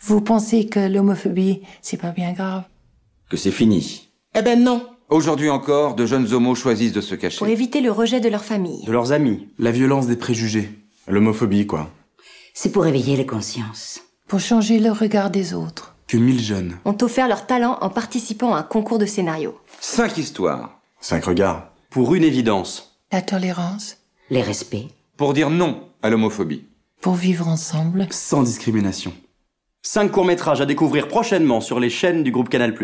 Vous pensez que l'homophobie, c'est pas bien grave Que c'est fini Eh ben non Aujourd'hui encore, de jeunes homos choisissent de se cacher. Pour éviter le rejet de leur famille. De leurs amis. La violence des préjugés. L'homophobie, quoi. C'est pour éveiller les consciences. Pour changer le regard des autres. Que mille jeunes ont offert leur talent en participant à un concours de scénario. Cinq histoires. Cinq regards. Pour une évidence. La tolérance. Les respects. Pour dire non à l'homophobie. Pour vivre ensemble. Sans discrimination. Cinq courts-métrages à découvrir prochainement sur les chaînes du groupe Canal+.